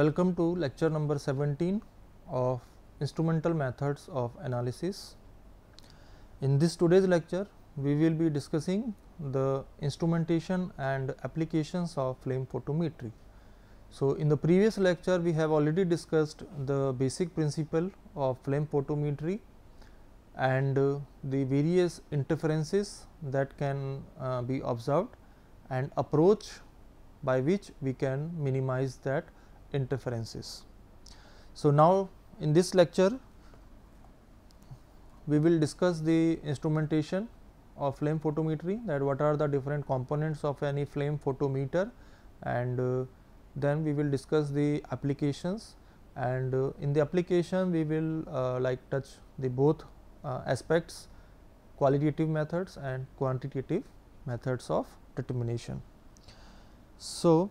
Welcome to lecture number 17 of Instrumental Methods of Analysis. In this today's lecture, we will be discussing the instrumentation and applications of flame photometry. So, in the previous lecture, we have already discussed the basic principle of flame photometry and uh, the various interferences that can uh, be observed and approach by which we can minimize that interferences. So, now in this lecture we will discuss the instrumentation of flame photometry that what are the different components of any flame photometer and uh, then we will discuss the applications and uh, in the application we will uh, like touch the both uh, aspects qualitative methods and quantitative methods of determination. So,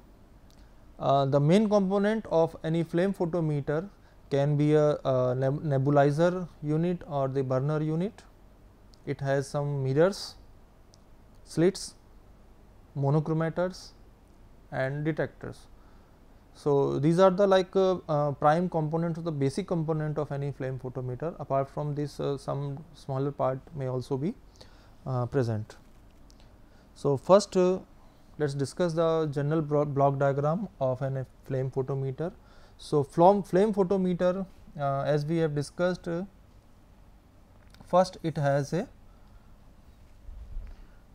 uh, the main component of any flame photometer can be a, a, nebulizer unit or the burner unit. It has some mirrors, slits, monochromators and detectors. So, these are the like uh, uh, prime components of the basic component of any flame photometer apart from this uh, some smaller part may also be uh, present. So, first uh, let us discuss the general block diagram of an flame photometer. So, flame, flame photometer uh, as we have discussed uh, first it has a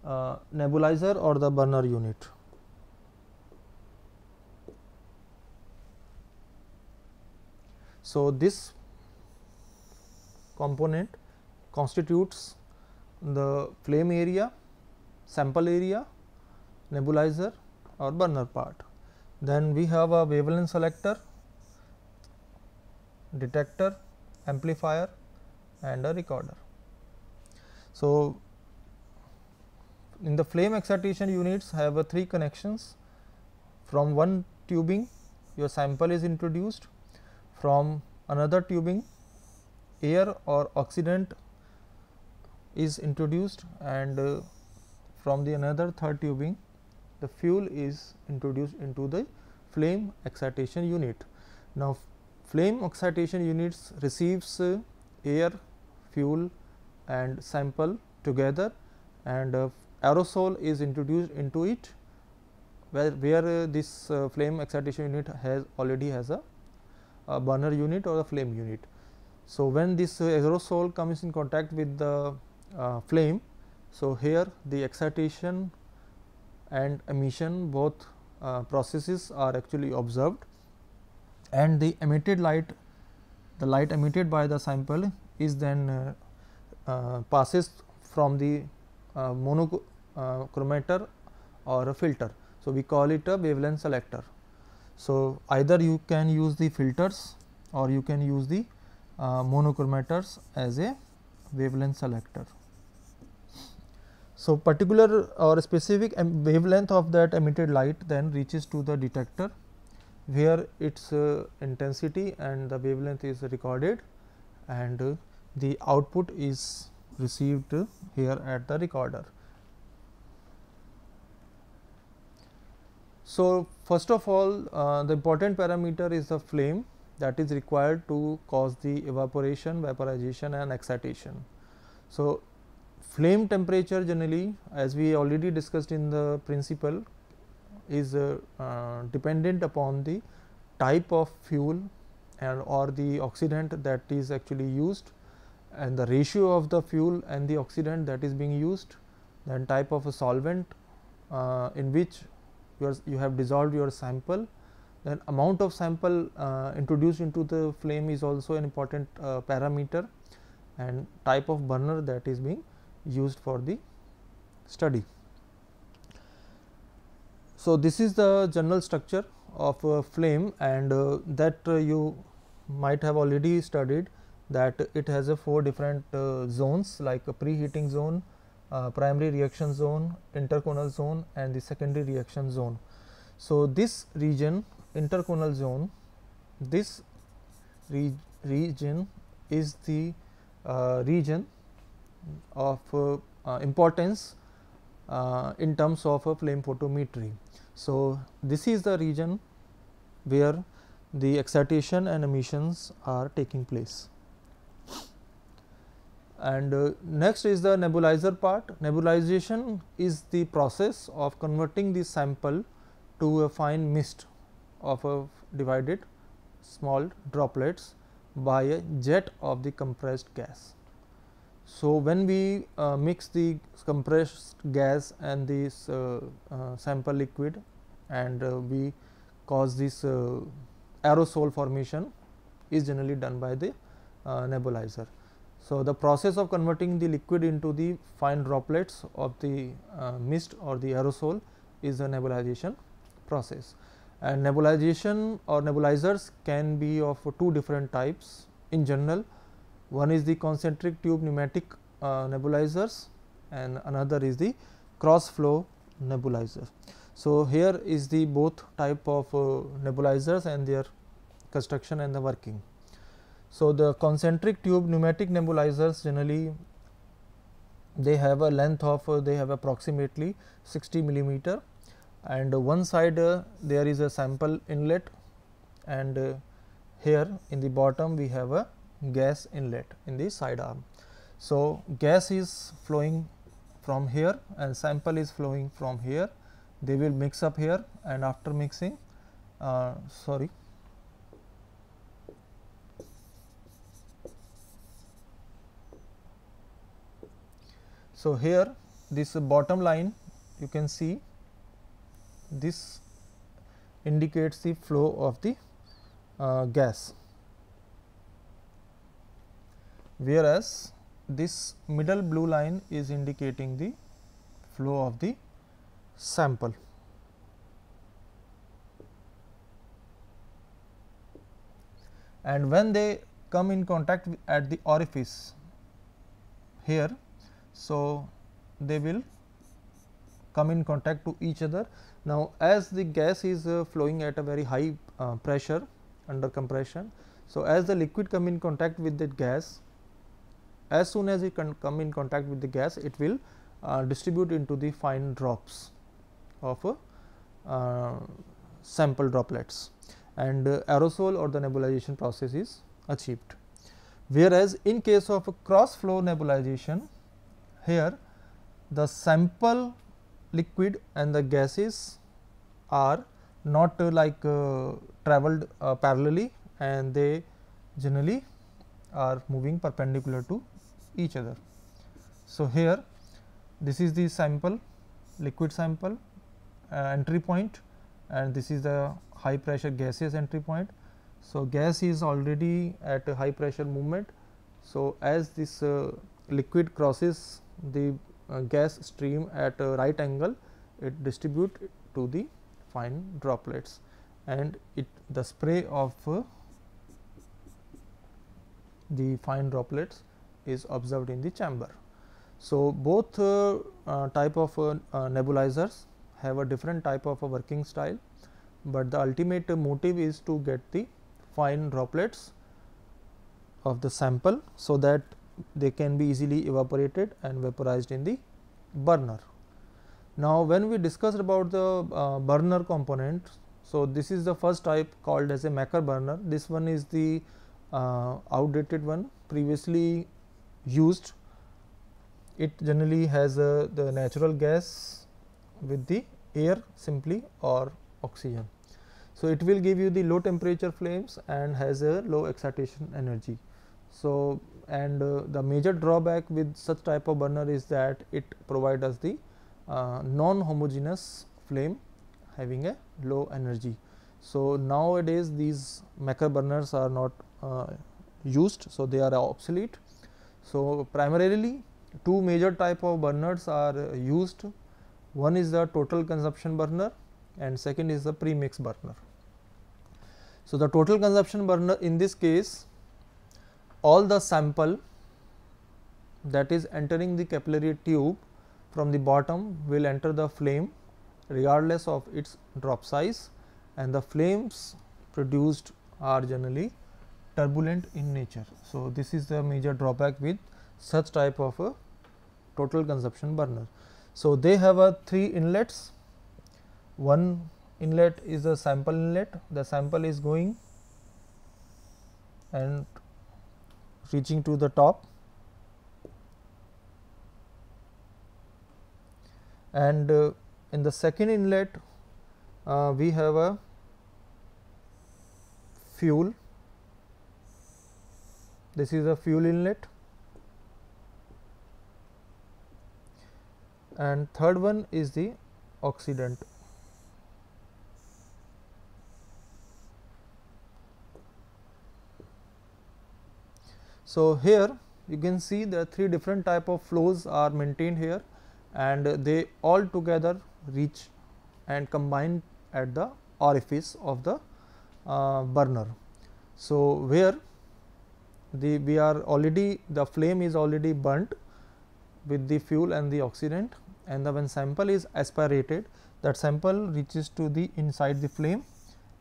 uh, nebulizer or the burner unit. So, this component constitutes the flame area, sample area nebulizer or burner part. Then we have a wavelength selector, detector, amplifier and a recorder. So, in the flame excitation units have a three connections from one tubing your sample is introduced from another tubing air or oxidant is introduced and uh, from the another third tubing the fuel is introduced into the flame excitation unit. Now, flame excitation units receives uh, air, fuel and sample together and uh, aerosol is introduced into it where, where uh, this uh, flame excitation unit has already has a, a, burner unit or a flame unit. So, when this uh, aerosol comes in contact with the uh, flame, so here the excitation and emission both uh, processes are actually observed and the emitted light the light emitted by the sample is then uh, uh, passes from the uh, monochromator uh, or a filter. So, we call it a wavelength selector. So, either you can use the filters or you can use the uh, monochromators as a wavelength selector. So, particular or specific wavelength of that emitted light then reaches to the detector where its uh, intensity and the wavelength is recorded and uh, the output is received uh, here at the recorder. So, first of all uh, the important parameter is the flame that is required to cause the evaporation, vaporization and excitation. So, flame temperature generally as we already discussed in the principle is uh, uh, dependent upon the type of fuel and or the oxidant that is actually used and the ratio of the fuel and the oxidant that is being used then type of a solvent uh, in which you, are, you have dissolved your sample then amount of sample uh, introduced into the flame is also an important uh, parameter and type of burner that is being used for the study. So, this is the general structure of a uh, flame and uh, that uh, you might have already studied that it has a uh, four different uh, zones like a preheating zone, primary reaction zone, interconal zone and the secondary reaction zone. So, this region interconal zone, this re region is the region of uh, uh, importance uh, in terms of a flame photometry. So, this is the region where the excitation and emissions are taking place. And uh, next is the nebulizer part. Nebulization is the process of converting the sample to a fine mist of a divided small droplets by a jet of the compressed gas. So, when we uh, mix the compressed gas and this uh, uh, sample liquid and uh, we cause this uh, aerosol formation is generally done by the uh, nebulizer. So, the process of converting the liquid into the fine droplets of the mist or the aerosol is the nebulization process and nebulization or nebulizers can be of two different types in general one is the concentric tube pneumatic uh, nebulizers and another is the cross flow nebulizer. So, here is the both type of uh, nebulizers and their construction and the working. So, the concentric tube pneumatic nebulizers generally they have a length of uh, they have approximately 60 millimeter and one side uh, there is a sample inlet and uh, here in the bottom we have a gas inlet in the side arm. So, gas is flowing from here and sample is flowing from here. They will mix up here and after mixing, uh, sorry, So, here this bottom line you can see this indicates the flow of the uh, gas whereas this middle blue line is indicating the flow of the sample. And when they come in contact at the orifice here, so they will come in contact to each other. Now, as the gas is uh, flowing at a very high uh, pressure under compression, so as the liquid come in contact with the gas, as soon as it can come in contact with the gas it will uh, distribute into the fine drops of uh, sample droplets and uh, aerosol or the nebulization process is achieved. Whereas, in case of cross flow nebulization here the sample liquid and the gases are not uh, like uh, traveled uh, parallelly and they generally are moving perpendicular to each other. So, here this is the sample liquid sample uh, entry point and this is the high pressure gaseous entry point. So, gas is already at a high pressure movement. So, as this uh, liquid crosses the uh, gas stream at a right angle, it distributes to the fine droplets and it the spray of uh, the fine droplets is observed in the chamber. So, both uh, uh, type of uh, uh nebulizers have a different type of working style, but the ultimate motive is to get the fine droplets of the sample, so that they can be easily evaporated and vaporized in the burner. Now, when we discussed about the uh, burner component, so this is the first type called as a Macker burner, this one is the uh, outdated one previously used it generally has uh, the natural gas with the air simply or oxygen. So, it will give you the low temperature flames and has a low excitation energy. So, and uh, the major drawback with such type of burner is that it provides us the uh, non homogeneous flame having a low energy. So, nowadays these Mecker burners are not uh, used. So, they are obsolete so, primarily two major type of burners are used one is the total consumption burner and second is the premix burner. So, the total consumption burner in this case all the sample that is entering the capillary tube from the bottom will enter the flame regardless of its drop size and the flames produced are generally turbulent in nature. So, this is the major drawback with such type of a total consumption burner. So, they have a three inlets, one inlet is a sample inlet, the sample is going and reaching to the top and uh, in the second inlet uh, we have a fuel this is a fuel inlet and third one is the oxidant so here you can see the three different type of flows are maintained here and they all together reach and combine at the orifice of the uh, burner so where the we are already the flame is already burnt with the fuel and the oxidant and the when sample is aspirated that sample reaches to the inside the flame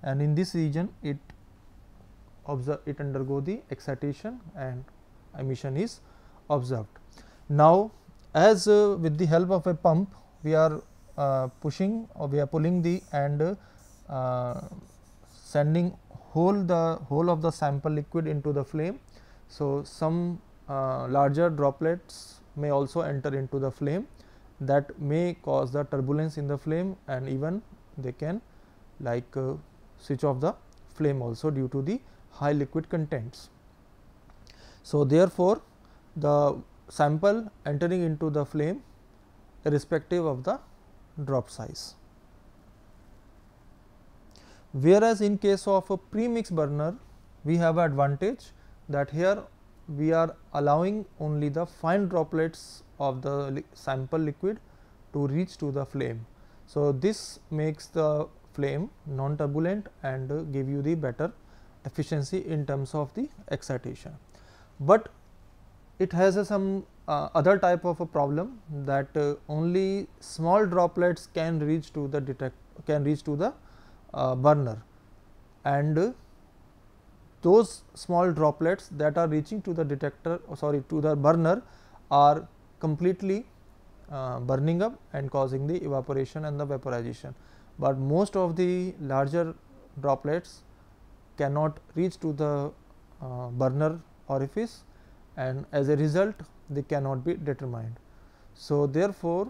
and in this region it observe it undergo the excitation and emission is observed. Now, as uh, with the help of a pump we are uh, pushing or we are pulling the and uh, sending whole the whole of the sample liquid into the flame so, some uh, larger droplets may also enter into the flame that may cause the turbulence in the flame and even they can like uh, switch off the flame also due to the high liquid contents. So, therefore, the sample entering into the flame irrespective of the drop size. Whereas, in case of a premix burner, we have advantage that here we are allowing only the fine droplets of the li sample liquid to reach to the flame. So, this makes the flame non turbulent and uh, give you the better efficiency in terms of the excitation. But it has a, some uh, other type of a problem that uh, only small droplets can reach to the detect can reach to the uh, burner and those small droplets that are reaching to the detector oh, sorry to the burner are completely uh, burning up and causing the evaporation and the vaporization. But most of the larger droplets cannot reach to the uh, burner orifice and as a result they cannot be determined. So, therefore,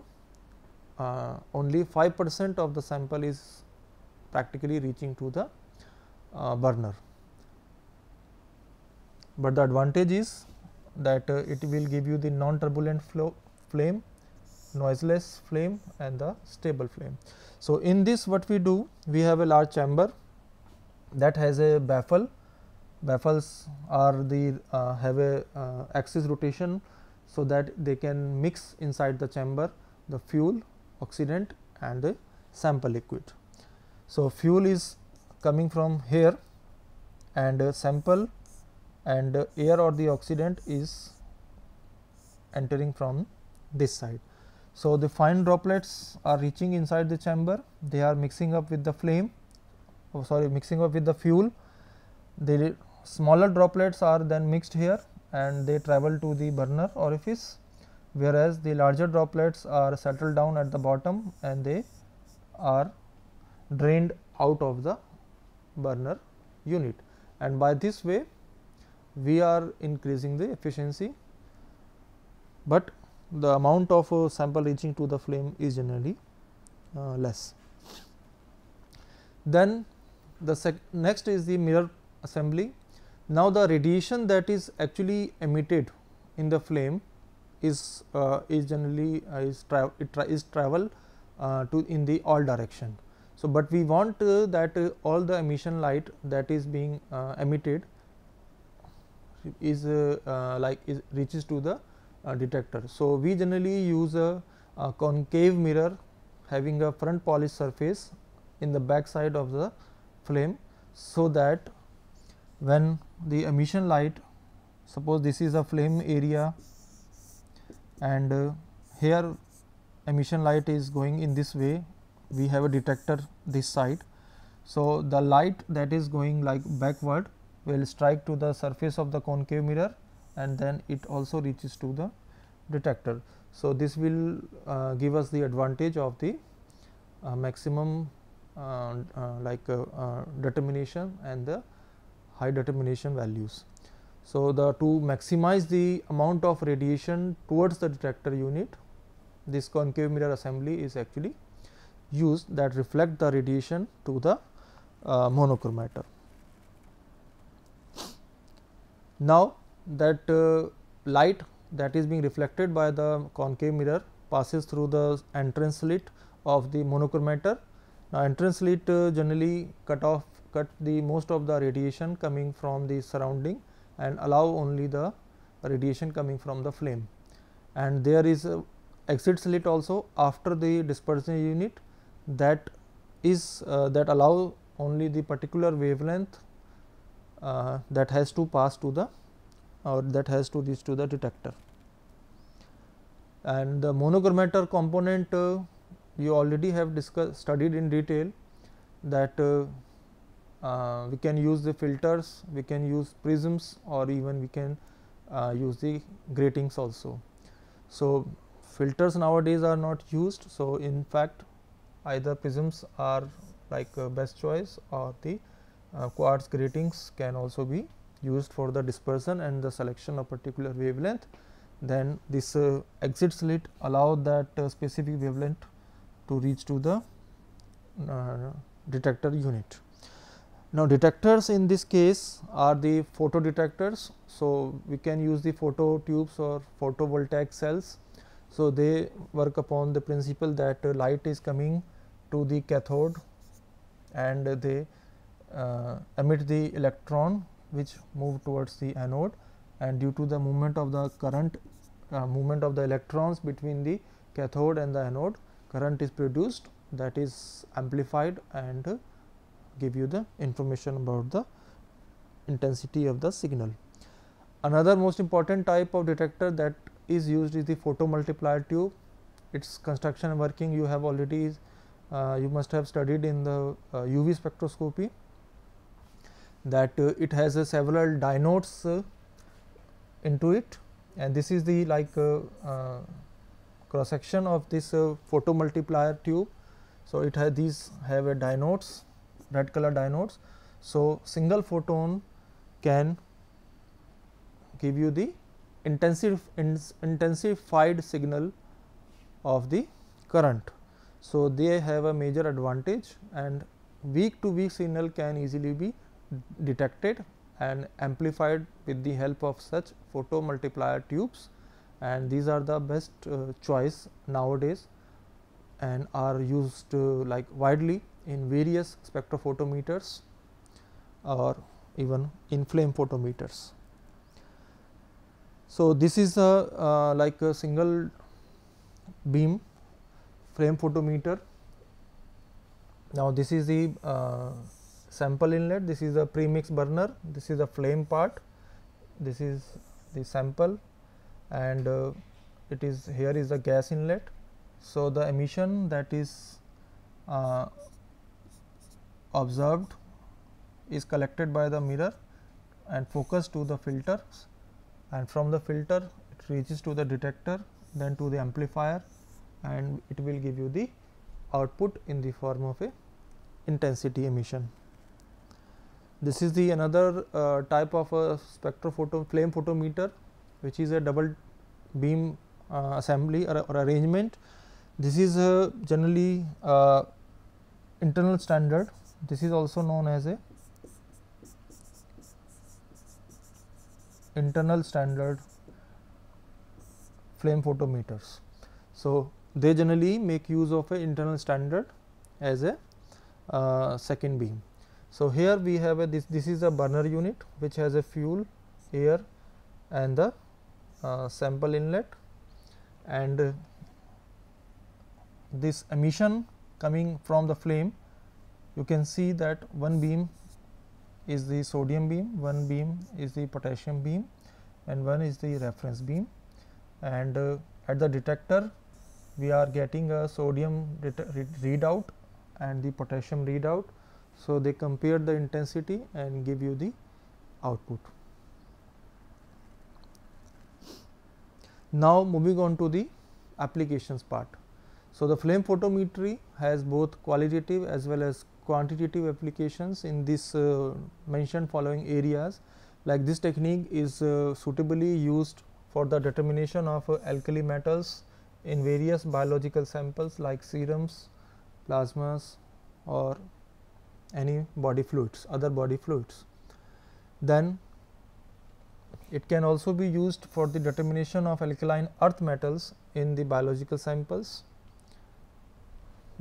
uh, only 5 percent of the sample is practically reaching to the uh, burner but the advantage is that uh, it will give you the non turbulent flow flame noiseless flame and the stable flame. So, in this what we do we have a large chamber that has a baffle baffles are the uh, have a uh, axis rotation. So, that they can mix inside the chamber the fuel oxidant and the sample liquid. So, fuel is coming from here and uh, sample and air or the oxidant is entering from this side. So, the fine droplets are reaching inside the chamber, they are mixing up with the flame, oh sorry mixing up with the fuel. The smaller droplets are then mixed here and they travel to the burner orifice, whereas the larger droplets are settled down at the bottom and they are drained out of the burner unit. And by this way, we are increasing the efficiency, but the amount of uh, sample reaching to the flame is generally uh, less. Then the next is the mirror assembly. Now, the radiation that is actually emitted in the flame is uh, is generally uh, is, tra tra is travel uh, to in the all direction. So, but we want uh, that all the emission light that is being emitted is uh, uh, like is reaches to the uh, detector. So, we generally use a, a concave mirror having a front polished surface in the back side of the flame. So, that when the emission light suppose this is a flame area and uh, here emission light is going in this way we have a detector this side. So, the light that is going like backward will strike to the surface of the concave mirror and then it also reaches to the detector. So, this will uh, give us the advantage of the uh, maximum uh, uh like uh, uh, determination and the high determination values. So, the to maximize the amount of radiation towards the detector unit this concave mirror assembly is actually used that reflect the radiation to the monochromator. Now, that uh, light that is being reflected by the concave mirror passes through the entrance slit of the monochromator. Now, entrance slit uh, generally cut off cut the most of the radiation coming from the surrounding and allow only the radiation coming from the flame. And there is a exit slit also after the dispersion unit that is uh, that allow only the particular wavelength uh, that has to pass to the or that has to reach to the detector. And the monochromator component uh, you already have discussed studied in detail that uh, uh, we can use the filters, we can use prisms or even we can uh, use the gratings also. So, filters nowadays are not used. So, in fact either prisms are like uh, best choice or the uh, quartz gratings can also be used for the dispersion and the selection of particular wavelength. Then this uh, exit slit allow that uh, specific wavelength to reach to the uh, detector unit. Now, detectors in this case are the photo detectors. So, we can use the photo tubes or photovoltaic cells. So, they work upon the principle that uh, light is coming to the cathode and they uh, emit the electron which move towards the anode and due to the movement of the current uh, movement of the electrons between the cathode and the anode current is produced that is amplified and give you the information about the intensity of the signal. Another most important type of detector that is used is the photomultiplier tube. Its construction and working you have already uh, you must have studied in the UV uh, spectroscopy that uh, it has uh, several dinodes uh, into it and this is the like cross section of this photomultiplier tube. So, it has these have a dinodes red color dinodes. So, single photon can give you the intensive intensified signal of the current. So, they have a major advantage and weak to weak signal can easily be detected and amplified with the help of such photomultiplier tubes and these are the best uh, choice nowadays and are used uh, like widely in various spectrophotometers or even in flame photometers. So, this is a uh, like a single beam flame photometer. Now, this is the uh, sample inlet, this is a premix burner, this is the flame part, this is the sample and uh, it is here is the gas inlet. So, the emission that is uh, observed is collected by the mirror and focused to the filter and from the filter it reaches to the detector then to the amplifier and it will give you the output in the form of a intensity emission. This is the another uh, type of a spectrophoto flame photometer which is a double beam uh, assembly or, or, arrangement. This is uh, generally uh, internal standard. This is also known as a internal standard flame photometers. So, they generally make use of a internal standard as a uh, second beam. So, here we have a this this is a burner unit which has a fuel, air and the uh, sample inlet and uh, this emission coming from the flame you can see that one beam is the sodium beam, one beam is the potassium beam and one is the reference beam and uh, at the detector we are getting a sodium readout and the potassium readout so, they compare the intensity and give you the output. Now, moving on to the applications part. So, the flame photometry has both qualitative as well as quantitative applications in this uh, mentioned following areas like this technique is uh, suitably used for the determination of uh, alkali metals in various biological samples like serums, plasmas or any body fluids, other body fluids. Then it can also be used for the determination of alkaline earth metals in the biological samples,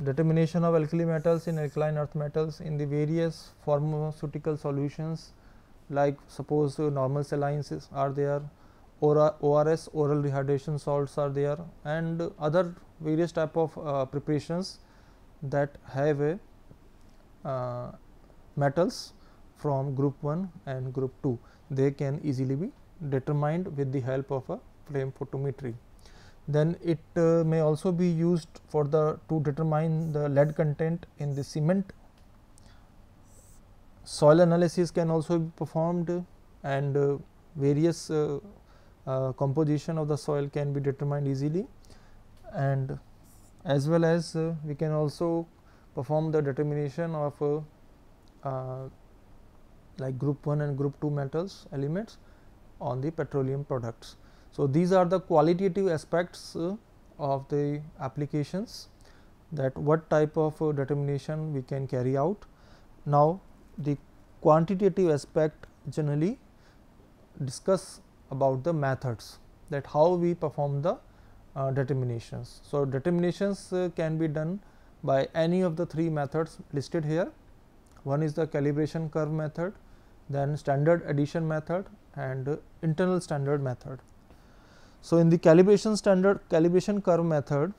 determination of alkali metals in alkaline earth metals in the various pharmaceutical solutions like suppose normal salines are there, or ORS oral rehydration salts are there and other various type of uh, preparations that have a uh, metals from group 1 and group 2 they can easily be determined with the help of a flame photometry then it uh, may also be used for the to determine the lead content in the cement soil analysis can also be performed and uh, various uh, uh composition of the soil can be determined easily and as well as uh, we can also perform the determination of uh, uh, like group 1 and group 2 metals elements on the petroleum products. So, these are the qualitative aspects uh, of the applications that what type of uh, determination we can carry out. Now, the quantitative aspect generally discuss about the methods that how we perform the uh, determinations. So, determinations uh, can be done by any of the three methods listed here. One is the calibration curve method, then standard addition method and uh, internal standard method. So, in the calibration standard calibration curve method,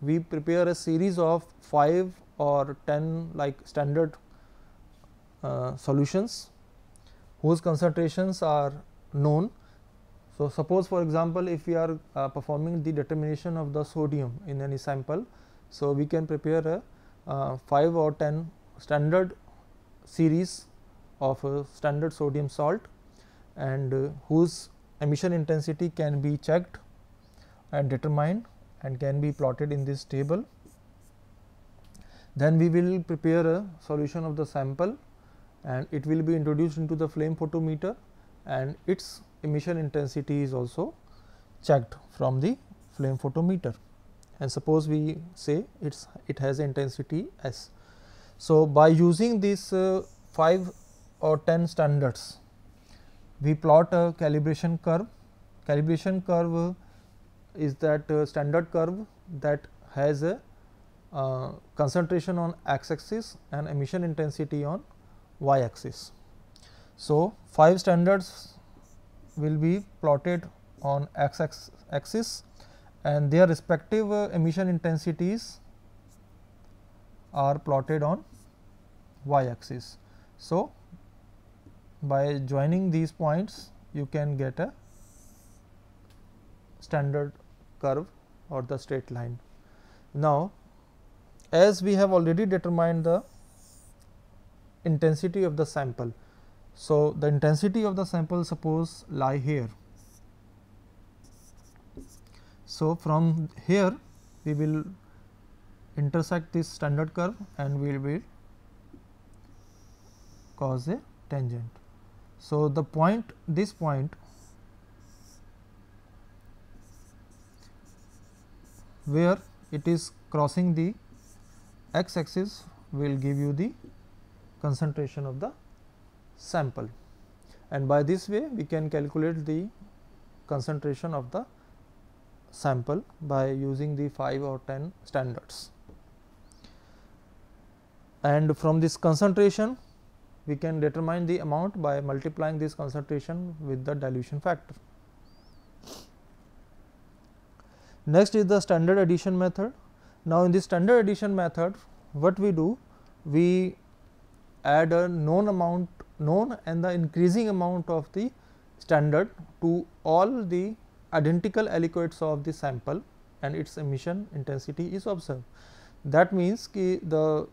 we prepare a series of 5 or 10 like standard uh, solutions whose concentrations are known. So, suppose for example, if we are uh, performing the determination of the sodium in any sample, so, we can prepare a uh, 5 or 10 standard series of standard sodium salt and uh, whose emission intensity can be checked and determined and can be plotted in this table. Then we will prepare a solution of the sample and it will be introduced into the flame photometer and its emission intensity is also checked from the flame photometer and suppose we say it's it has intensity s. So, by using these uh, 5 or 10 standards, we plot a calibration curve. Calibration curve is that uh, standard curve that has a uh, concentration on x axis and emission intensity on y axis. So, 5 standards will be plotted on x axis and their respective uh, emission intensities are plotted on y axis. So, by joining these points you can get a standard curve or the straight line. Now, as we have already determined the intensity of the sample. So, the intensity of the sample suppose lie here so, from here we will intersect this standard curve and we will cause a tangent. So, the point this point where it is crossing the x axis will give you the concentration of the sample and by this way we can calculate the concentration of the sample by using the 5 or 10 standards. And from this concentration we can determine the amount by multiplying this concentration with the dilution factor. Next is the standard addition method. Now, in the standard addition method what we do we add a known amount known and the increasing amount of the standard to all the identical aliquots of the sample and its emission intensity is observed. That means ki the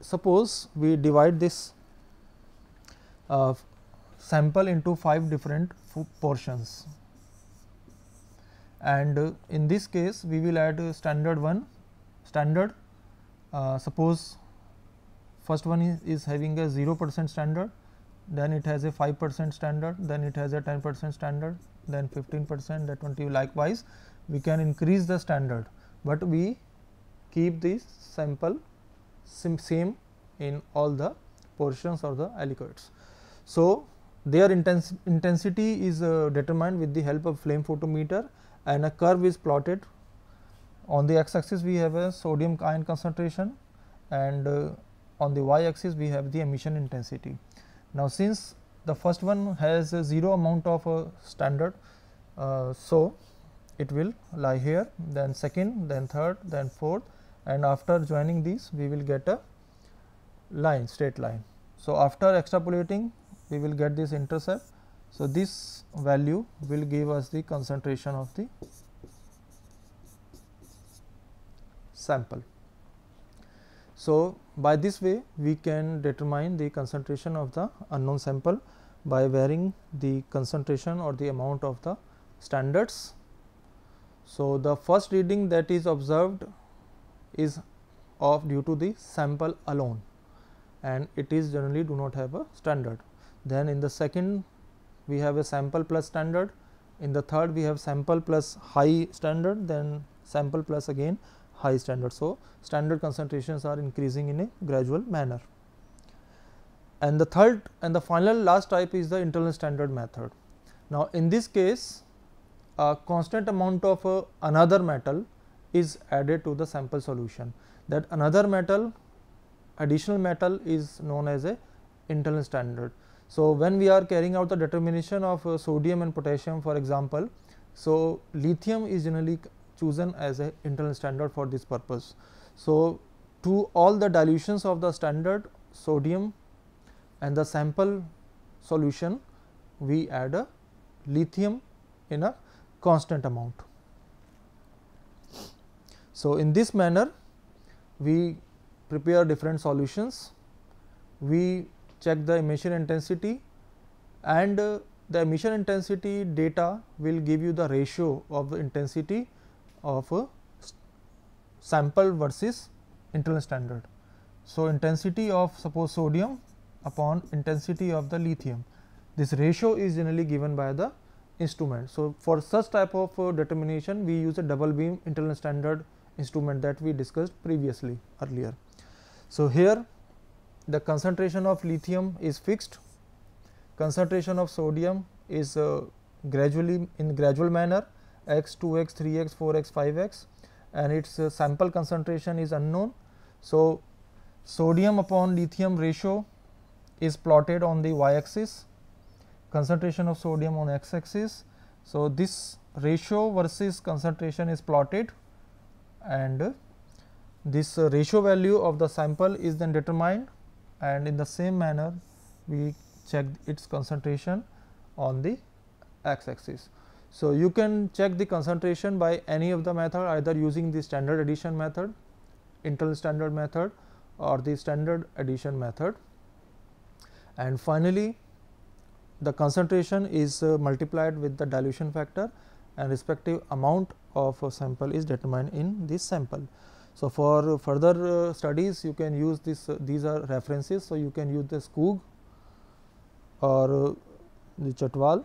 suppose we divide this uh, sample into 5 different portions and uh, in this case we will add uh, standard one standard uh, suppose first one is, is having a 0 percent standard then it has a 5 percent standard then it has a 10 percent standard then 15 percent that one likewise we can increase the standard, but we keep the sample same in all the portions or the aliquots. So, their intensity is uh, determined with the help of flame photometer and a curve is plotted. On the x axis we have a sodium ion concentration and uh, on the y axis we have the emission intensity. Now, since the first one has a zero amount of standard. Uh, so, it will lie here then second then third then fourth and after joining these we will get a line straight line. So, after extrapolating we will get this intercept. So, this value will give us the concentration of the sample. So, by this way we can determine the concentration of the unknown sample by varying the concentration or the amount of the standards. So, the first reading that is observed is of due to the sample alone and it is generally do not have a standard. Then in the second we have a sample plus standard, in the third we have sample plus high standard, then sample plus again high standard. So, standard concentrations are increasing in a gradual manner. And the third and the final last type is the internal standard method. Now, in this case a constant amount of uh, another metal is added to the sample solution that another metal additional metal is known as a internal standard. So, when we are carrying out the determination of uh, sodium and potassium for example, so lithium is generally chosen as a internal standard for this purpose. So, to all the dilutions of the standard sodium and the sample solution, we add a lithium in a constant amount. So, in this manner, we prepare different solutions, we check the emission intensity and uh, the emission intensity data will give you the ratio of the intensity of a sample versus internal standard. So, intensity of suppose sodium upon intensity of the lithium. This ratio is generally given by the instrument. So, for such type of uh, determination we use a double beam internal standard instrument that we discussed previously earlier. So, here the concentration of lithium is fixed, concentration of sodium is uh, gradually in gradual manner x, 2x, 3x, 4x, 5x and its uh, sample concentration is unknown. So, sodium upon lithium ratio is plotted on the y axis, concentration of sodium on x axis. So, this ratio versus concentration is plotted and this uh, ratio value of the sample is then determined and in the same manner we check its concentration on the x axis. So, you can check the concentration by any of the method either using the standard addition method, internal standard method or the standard addition method. And finally, the concentration is uh, multiplied with the dilution factor and respective amount of sample is determined in this sample. So, for further uh, studies you can use this uh, these are references. So, you can use this Coog or uh, the Chatwal